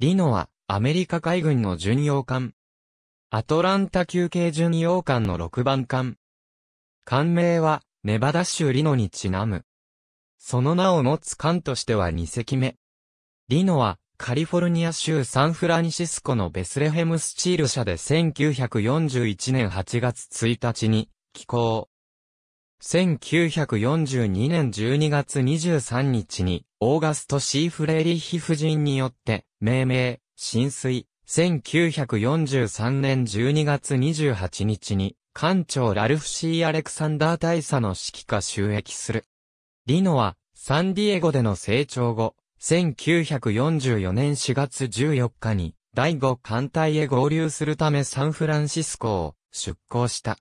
リノは、アメリカ海軍の巡洋艦。アトランタ休憩巡洋艦の6番艦。艦名は、ネバダ州リノにちなむ。その名を持つ艦としては2隻目。リノは、カリフォルニア州サンフランシスコのベスレヘムスチール社で1941年8月1日に寄港。1942年12月23日にオーガスト・シー・フレーリヒ夫人によって命名、浸水、1943年12月28日に、艦長ラルフシー・アレクサンダー大佐の指揮下収益する。リノは、サンディエゴでの成長後、1944年4月14日に、第5艦隊へ合流するためサンフランシスコを出港した。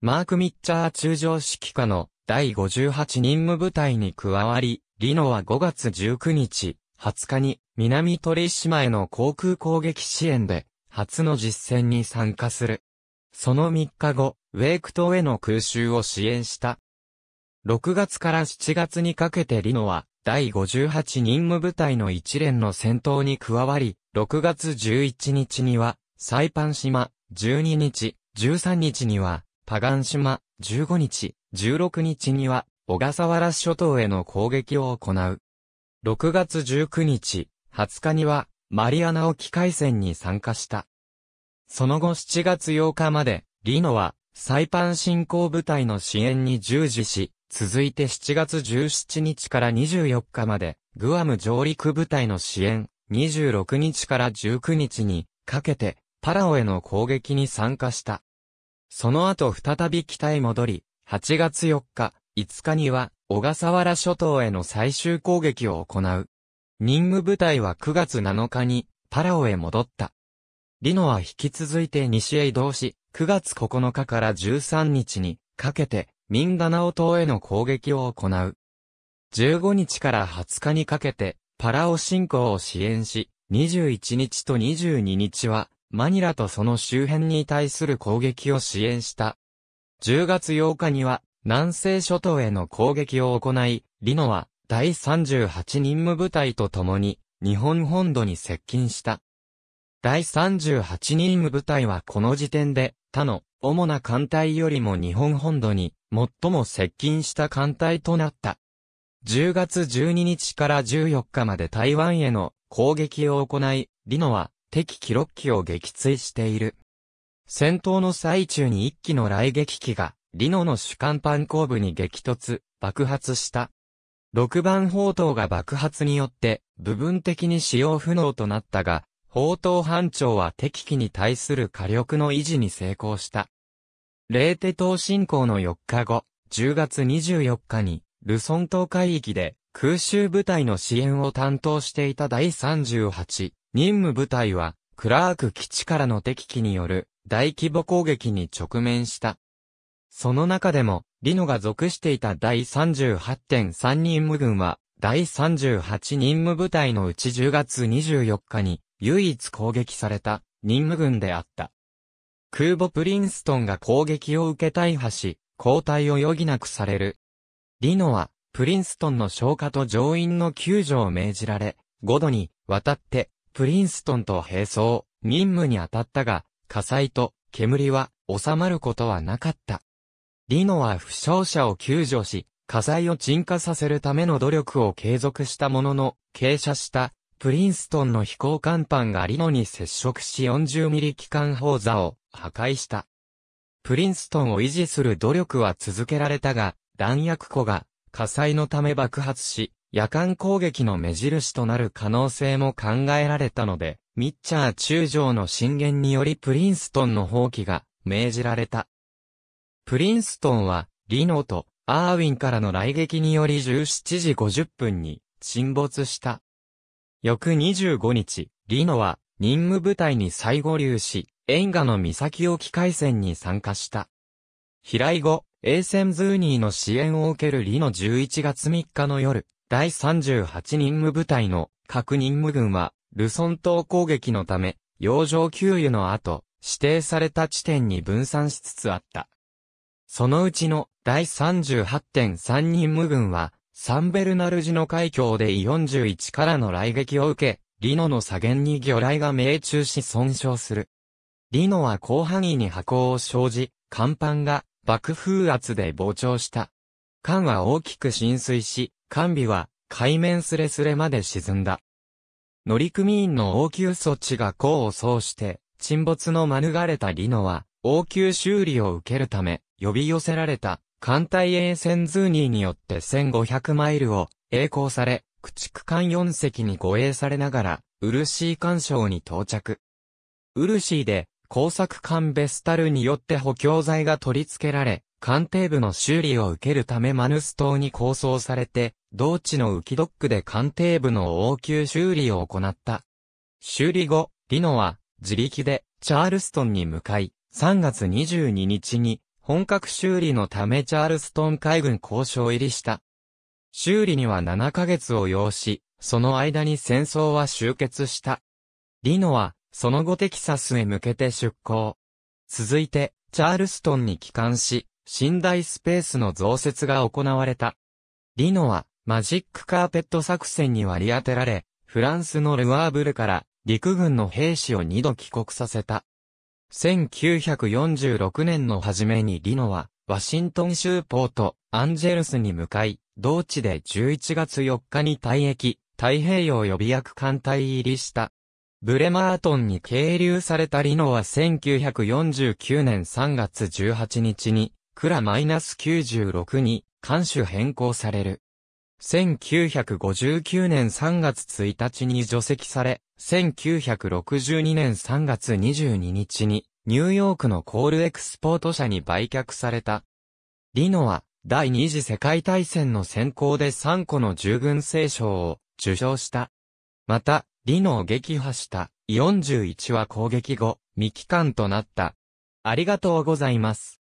マーク・ミッチャー中将指揮下の第58任務部隊に加わり、リノは5月19日、20日に南鳥島への航空攻撃支援で、初の実戦に参加する。その3日後、ウェイク島への空襲を支援した。6月から7月にかけてリノは、第58任務部隊の一連の戦闘に加わり、6月11日には、サイパン島、12日、13日には、パガン島、15日、16日には、小笠原諸島への攻撃を行う。6月19日、20日には、マリアナ沖海戦に参加した。その後7月8日まで、リノは、サイパン振興部隊の支援に従事し、続いて7月17日から24日まで、グアム上陸部隊の支援、26日から19日に、かけて、パラオへの攻撃に参加した。その後再び北へ戻り、8月4日、5日には、小笠原諸島への最終攻撃を行う。任務部隊は9月7日にパラオへ戻った。リノは引き続いて西へ移動し、9月9日から13日にかけてミンダナオ島への攻撃を行う。15日から20日にかけてパラオ侵攻を支援し、21日と22日はマニラとその周辺に対する攻撃を支援した。10月8日には南西諸島への攻撃を行い、リノは第38任務部隊と共に、日本本土に接近した。第38任務部隊はこの時点で、他の主な艦隊よりも日本本土に最も接近した艦隊となった。10月12日から14日まで台湾への攻撃を行い、リノは敵記録機を撃墜している。戦闘の最中に1機の雷撃機が、リノの主艦パン後部に激突、爆発した。6番砲塔が爆発によって部分的に使用不能となったが、砲塔班長は敵機に対する火力の維持に成功した。レーテ島侵攻の4日後、10月24日に、ルソン島海域で空襲部隊の支援を担当していた第38任務部隊は、クラーク基地からの敵機による大規模攻撃に直面した。その中でも、リノが属していた第38.3任務軍は、第38任務部隊のうち10月24日に、唯一攻撃された、任務軍であった。空母プリンストンが攻撃を受け大破し、交代を余儀なくされる。リノは、プリンストンの消火と乗員の救助を命じられ、5度に、渡って、プリンストンと並走、任務に当たったが、火災と煙は収まることはなかった。リノは負傷者を救助し、火災を鎮火させるための努力を継続したものの、傾斜したプリンストンの飛行甲板がリノに接触し40ミリ機関砲座を破壊した。プリンストンを維持する努力は続けられたが、弾薬庫が火災のため爆発し、夜間攻撃の目印となる可能性も考えられたので、ミッチャー中将の進言によりプリンストンの放棄が命じられた。プリンストンは、リノとアーウィンからの来撃により17時50分に沈没した。翌25日、リノは任務部隊に再合流し、沿岸の岬沖海戦に参加した。飛来後、エーセンズーニーの支援を受けるリノ11月3日の夜、第38任務部隊の各任務軍は、ルソン島攻撃のため、洋上給油の後、指定された地点に分散しつつあった。そのうちの第38.3任務軍は、サンベルナルジの海峡でイ41からの雷撃を受け、リノの左舷に魚雷が命中し損傷する。リノは広範囲に波行を生じ、甲板が爆風圧で膨張した。艦は大きく浸水し、艦尾は海面すれすれまで沈んだ。乗組員の応急措置が功を奏して、沈没の免れたリノは、応急修理を受けるため、呼び寄せられた艦隊衛船ズーニーによって1500マイルを栄光され、駆逐艦4隻に護衛されながら、ウルシー艦礁に到着。ウルシーで工作艦ベスタルによって補強材が取り付けられ、艦艇部の修理を受けるためマヌス島に構想されて、同地の浮きドックで艦艇部の応急修理を行った。修理後、リノは自力でチャールストンに向かい、3月22日に本格修理のためチャールストン海軍交渉入りした。修理には7ヶ月を要し、その間に戦争は終結した。リノは、その後テキサスへ向けて出港。続いて、チャールストンに帰還し、寝台スペースの増設が行われた。リノは、マジックカーペット作戦に割り当てられ、フランスのルアーブルから陸軍の兵士を2度帰国させた。1946年の初めにリノは、ワシントン州ポート、アンジェルスに向かい、同地で11月4日に退役、太平洋予備役艦隊入りした。ブレマートンに係留されたリノは1949年3月18日に、クラマイナス -96 に、艦首変更される。1959年3月1日に除籍され、1962年3月22日に、ニューヨークのコールエクスポート社に売却された。リノは、第二次世界大戦の先行で3個の従軍聖賞を受賞した。また、リノを撃破した41話攻撃後、未帰還となった。ありがとうございます。